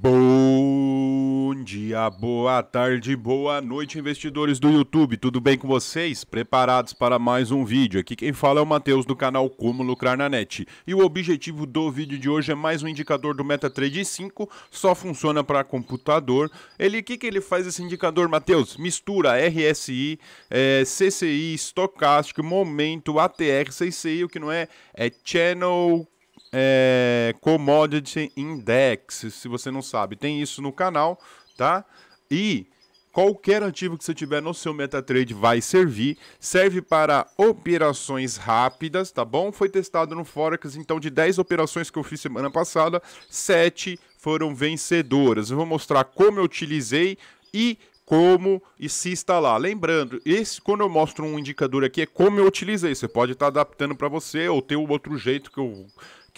Bom dia, boa tarde, boa noite, investidores do YouTube. Tudo bem com vocês? Preparados para mais um vídeo? Aqui quem fala é o Matheus do canal Como Lucrar na Net. E o objetivo do vídeo de hoje é mais um indicador do MetaTrader 5, só funciona para computador. Ele, o que, que ele faz esse indicador, Matheus? Mistura RSI, é, CCI, estocástico, momento, ATR, CCI, o que não é? É Channel é, Commodity Index, se você não sabe. Tem isso no canal, tá? E qualquer ativo que você tiver no seu MetaTrade vai servir. Serve para operações rápidas, tá bom? Foi testado no Forex, então de 10 operações que eu fiz semana passada, 7 foram vencedoras. Eu vou mostrar como eu utilizei e como e se instalar. Lembrando, esse quando eu mostro um indicador aqui é como eu utilizei. Você pode estar tá adaptando para você ou ter um outro jeito que eu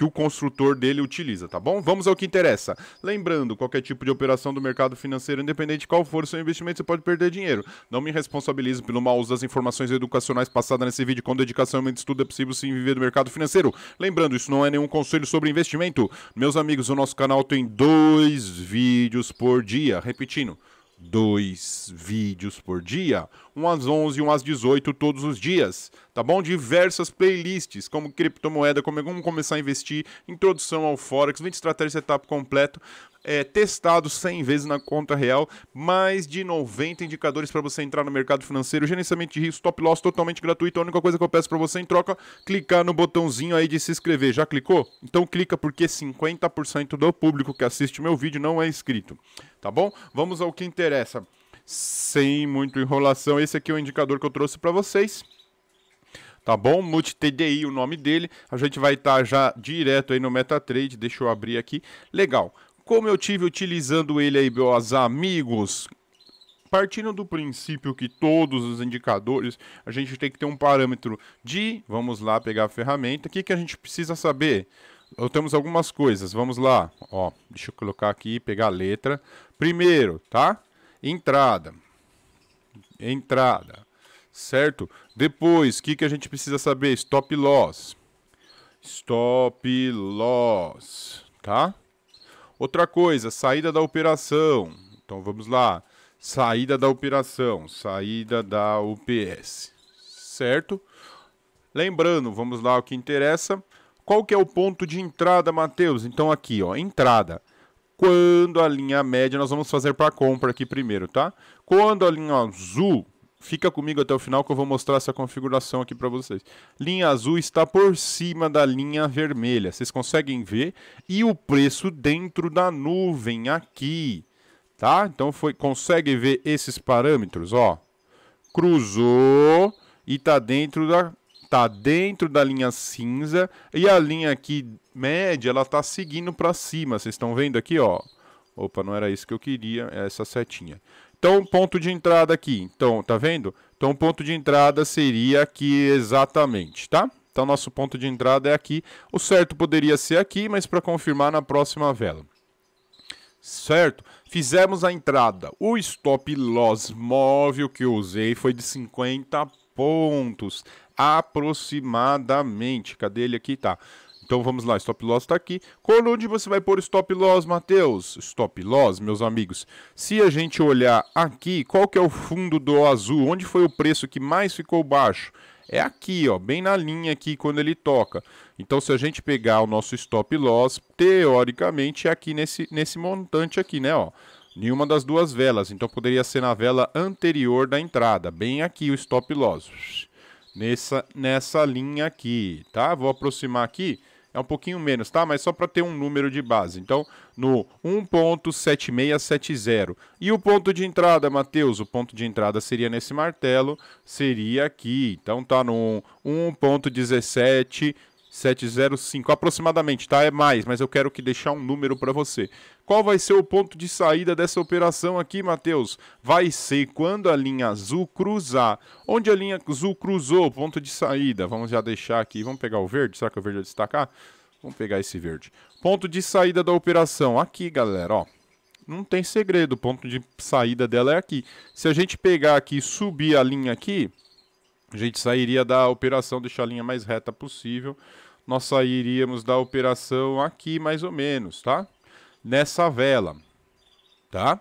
que o construtor dele utiliza, tá bom? Vamos ao que interessa. Lembrando, qualquer tipo de operação do mercado financeiro, independente de qual for o seu investimento, você pode perder dinheiro. Não me responsabilizo pelo mau uso das informações educacionais passadas nesse vídeo. Com dedicação e estudo é possível sim viver do mercado financeiro. Lembrando, isso não é nenhum conselho sobre investimento. Meus amigos, o nosso canal tem dois vídeos por dia. Repetindo, dois vídeos por dia um às 11 e um às 18 todos os dias, tá bom? Diversas playlists, como criptomoeda, como, como começar a investir, introdução ao Forex, 20 estratégias setup completo, é, testado 100 vezes na conta real, mais de 90 indicadores para você entrar no mercado financeiro, gerenciamento de risco, top loss totalmente gratuito. A única coisa que eu peço para você em troca, clicar no botãozinho aí de se inscrever. Já clicou? Então clica porque 50% do público que assiste meu vídeo não é inscrito, tá bom? Vamos ao que interessa sem muita enrolação, esse aqui é o indicador que eu trouxe para vocês. Tá bom? MultiTDI, o nome dele. A gente vai estar tá já direto aí no MetaTrade. Deixa eu abrir aqui. Legal. Como eu tive utilizando ele aí, meus amigos, partindo do princípio que todos os indicadores, a gente tem que ter um parâmetro de, vamos lá pegar a ferramenta, o que, que a gente precisa saber? temos algumas coisas, vamos lá, ó, deixa eu colocar aqui, pegar a letra. Primeiro, tá? Entrada. Entrada. Certo? Depois, o que, que a gente precisa saber? Stop loss. Stop loss. Tá? Outra coisa, saída da operação. Então vamos lá. Saída da operação. Saída da UPS. Certo? Lembrando, vamos lá o que interessa. Qual que é o ponto de entrada, Matheus? Então aqui, ó, entrada quando a linha média nós vamos fazer para compra aqui primeiro, tá? Quando a linha azul, fica comigo até o final que eu vou mostrar essa configuração aqui para vocês. Linha azul está por cima da linha vermelha, vocês conseguem ver? E o preço dentro da nuvem aqui, tá? Então foi, consegue ver esses parâmetros, ó? Cruzou e tá dentro da tá dentro da linha cinza e a linha aqui média ela tá seguindo para cima. Vocês estão vendo aqui, ó. Opa, não era isso que eu queria, é essa setinha. Então, ponto de entrada aqui. Então, tá vendo? Então, ponto de entrada seria aqui exatamente, tá? Então, nosso ponto de entrada é aqui. O certo poderia ser aqui, mas para confirmar na próxima vela. Certo? Fizemos a entrada. O stop loss móvel que eu usei foi de 50 pontos aproximadamente. Cadê ele aqui? Tá. Então vamos lá, stop loss está aqui. Quando onde você vai pôr stop loss, Matheus? Stop loss, meus amigos. Se a gente olhar aqui, qual que é o fundo do azul? Onde foi o preço que mais ficou baixo? É aqui, ó, bem na linha aqui quando ele toca. Então se a gente pegar o nosso stop loss, teoricamente é aqui nesse, nesse montante aqui, né, ó. Nenhuma das duas velas, então poderia ser na vela anterior da entrada, bem aqui o stop loss nessa, nessa linha aqui, tá? Vou aproximar aqui, é um pouquinho menos, tá? Mas só para ter um número de base. Então, no 1.7670. E o ponto de entrada, Matheus? O ponto de entrada seria nesse martelo, seria aqui. Então, tá no 1.17 705 aproximadamente, tá? É mais, mas eu quero que deixar um número para você. Qual vai ser o ponto de saída dessa operação aqui, Matheus? Vai ser quando a linha azul cruzar. Onde a linha azul cruzou, ponto de saída. Vamos já deixar aqui, vamos pegar o verde, será que o verde vai destacar? Vamos pegar esse verde. Ponto de saída da operação aqui, galera, ó. Não tem segredo, o ponto de saída dela é aqui. Se a gente pegar aqui e subir a linha aqui, a gente sairia da operação, deixar a linha mais reta possível. Nós sairíamos da operação aqui, mais ou menos, tá? Nessa vela, tá?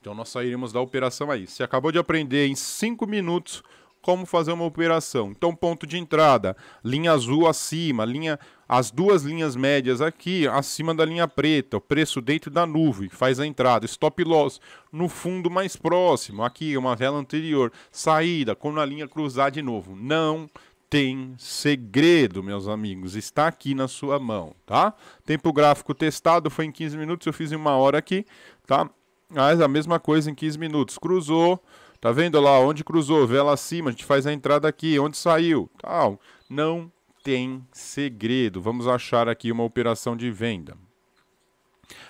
Então nós sairíamos da operação aí. Você acabou de aprender em 5 minutos como fazer uma operação. Então, ponto de entrada, linha azul acima, linha, as duas linhas médias aqui acima da linha preta, o preço dentro da nuvem, faz a entrada. Stop loss no fundo mais próximo, aqui uma vela anterior, saída, quando a linha cruzar de novo. Não tem segredo, meus amigos, está aqui na sua mão, tá? Tempo gráfico testado foi em 15 minutos, eu fiz em uma hora aqui, tá? Mas a mesma coisa em 15 minutos, cruzou Tá vendo lá onde cruzou? Vê lá acima, a gente faz a entrada aqui, onde saiu, tal. Não tem segredo. Vamos achar aqui uma operação de venda.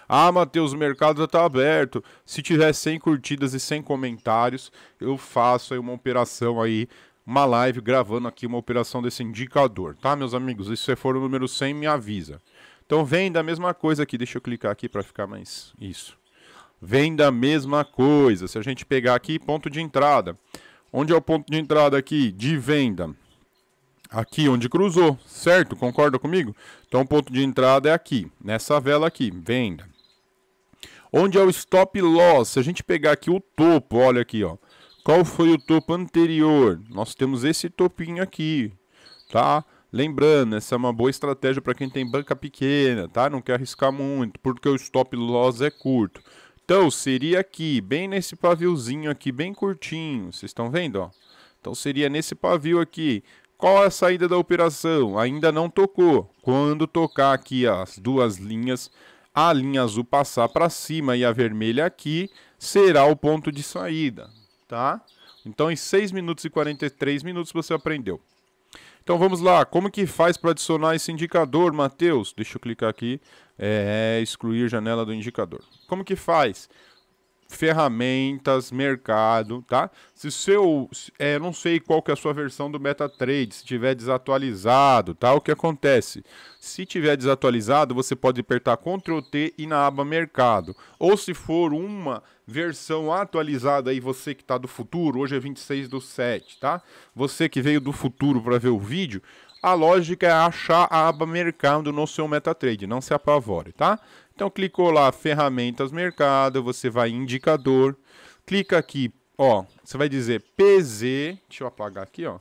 Ah, Matheus, o mercado já está aberto. Se tiver 100 curtidas e 100 comentários, eu faço aí uma operação aí, uma live gravando aqui uma operação desse indicador, tá, meus amigos? E se for o número 100, me avisa. Então, vem da mesma coisa aqui. Deixa eu clicar aqui para ficar mais isso vem da mesma coisa. Se a gente pegar aqui, ponto de entrada. Onde é o ponto de entrada aqui? De venda. Aqui onde cruzou, certo? Concorda comigo? Então, o ponto de entrada é aqui, nessa vela aqui, venda. Onde é o stop loss? Se a gente pegar aqui o topo, olha aqui, ó. Qual foi o topo anterior? Nós temos esse topinho aqui, tá? Lembrando, essa é uma boa estratégia para quem tem banca pequena, tá? Não quer arriscar muito, porque o stop loss é curto. Então, seria aqui, bem nesse paviozinho aqui, bem curtinho. Vocês estão vendo, ó? Então, seria nesse pavio aqui. Qual a saída da operação? Ainda não tocou. Quando tocar aqui as duas linhas, a linha azul passar para cima e a vermelha aqui, será o ponto de saída, tá? Então, em 6 minutos e 43 minutos você aprendeu. Então vamos lá, como que faz para adicionar esse indicador, Matheus? Deixa eu clicar aqui, é, é, excluir janela do indicador. Como que faz? ferramentas, mercado, tá? Se seu, é, não sei qual que é a sua versão do MetaTrader, se tiver desatualizado, tá? O que acontece? Se tiver desatualizado, você pode apertar Ctrl T e na aba Mercado. Ou se for uma versão atualizada aí, você que está do futuro, hoje é 26 do 7, tá? Você que veio do futuro para ver o vídeo, a lógica é achar a aba mercado no seu MetaTrader, não se apavore, tá? Então clicou lá ferramentas mercado, você vai em indicador, clica aqui, ó, você vai dizer PZ, deixa eu apagar aqui, ó.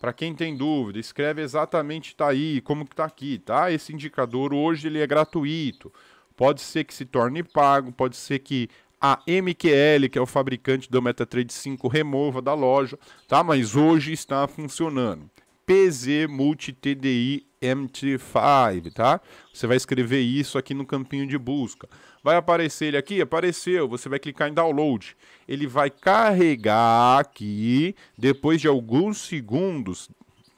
Para quem tem dúvida, escreve exatamente tá aí, como que tá aqui, tá? Esse indicador hoje ele é gratuito. Pode ser que se torne pago, pode ser que a MQL, que é o fabricante do MetaTrade 5, remova da loja, tá? Mas hoje está funcionando. PZ Multi TDI MT5, tá? Você vai escrever isso aqui no campinho de busca. Vai aparecer ele aqui? Apareceu. Você vai clicar em download. Ele vai carregar aqui, depois de alguns segundos,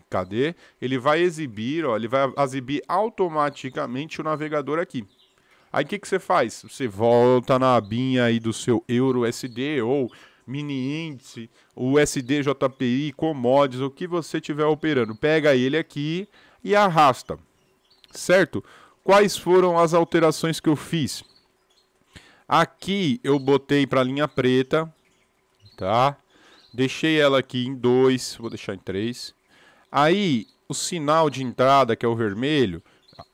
cadê? Ele vai exibir, ó, ele vai exibir automaticamente o navegador aqui. Aí o que, que você faz? Você volta na abinha aí do seu SD ou mini índice, o SDJPI, commodities, o que você estiver operando. Pega ele aqui e arrasta, certo? Quais foram as alterações que eu fiz? Aqui eu botei para a linha preta, tá? Deixei ela aqui em 2, vou deixar em 3. Aí, o sinal de entrada, que é o vermelho,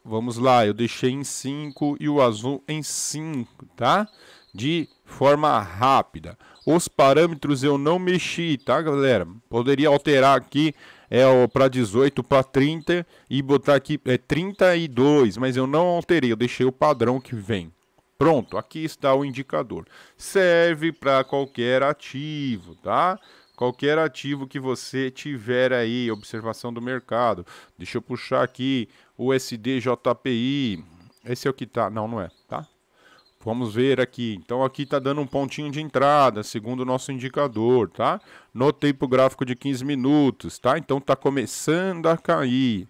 vamos lá, eu deixei em 5 e o azul em 5, tá? De forma rápida. Os parâmetros eu não mexi, tá, galera? Poderia alterar aqui é para 18 para 30 e botar aqui é 32, mas eu não alterei, eu deixei o padrão que vem. Pronto, aqui está o indicador. Serve para qualquer ativo, tá? Qualquer ativo que você tiver aí, observação do mercado. Deixa eu puxar aqui o SDJPI. Esse é o que tá, não, não é, tá? Vamos ver aqui. Então aqui está dando um pontinho de entrada, segundo o nosso indicador, tá? No tempo gráfico de 15 minutos, tá? Então está começando a cair.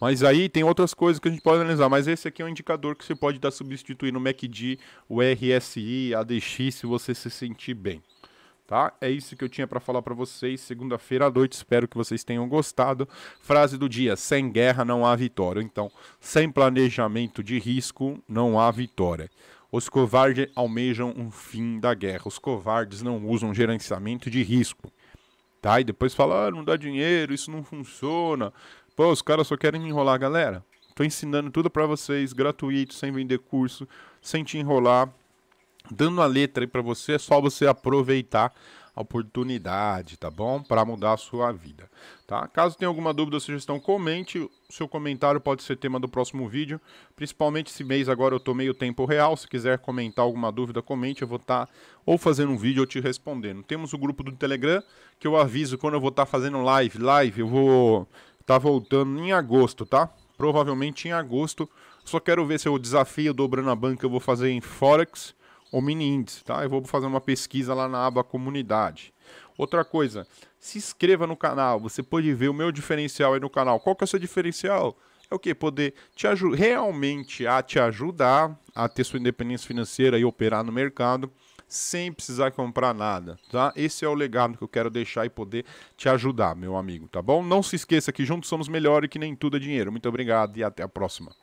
Mas aí tem outras coisas que a gente pode analisar, mas esse aqui é um indicador que você pode dar substituir no MACD, o RSI, a DX, se você se sentir bem. Tá? É isso que eu tinha para falar para vocês. Segunda-feira à noite, espero que vocês tenham gostado. Frase do dia: sem guerra não há vitória. Então, sem planejamento de risco não há vitória. Os covardes almejam um fim da guerra. Os covardes não usam gerenciamento de risco. Tá? E depois fala, ah, não dá dinheiro, isso não funciona. Pô, os caras só querem me enrolar galera. Tô ensinando tudo para vocês, gratuito, sem vender curso, sem te enrolar, dando a letra aí para você, é só você aproveitar oportunidade, tá bom? Para mudar a sua vida, tá? Caso tenha alguma dúvida ou sugestão, comente. O seu comentário pode ser tema do próximo vídeo. Principalmente esse mês agora eu tô meio tempo real. Se quiser comentar alguma dúvida, comente. Eu vou estar tá ou fazendo um vídeo ou te respondendo. Temos o grupo do Telegram que eu aviso quando eu vou estar tá fazendo live. Live eu vou estar tá voltando em agosto, tá? Provavelmente em agosto. Só quero ver se eu desafio dobrando a banca eu vou fazer em Forex mini Índice, tá? Eu vou fazer uma pesquisa lá na aba comunidade. Outra coisa, se inscreva no canal, você pode ver o meu diferencial aí no canal. Qual que é o seu diferencial? É o que? Poder te realmente a te ajudar a ter sua independência financeira e operar no mercado sem precisar comprar nada, tá? Esse é o legado que eu quero deixar e poder te ajudar, meu amigo, tá bom? Não se esqueça que juntos somos melhores e que nem tudo é dinheiro. Muito obrigado e até a próxima.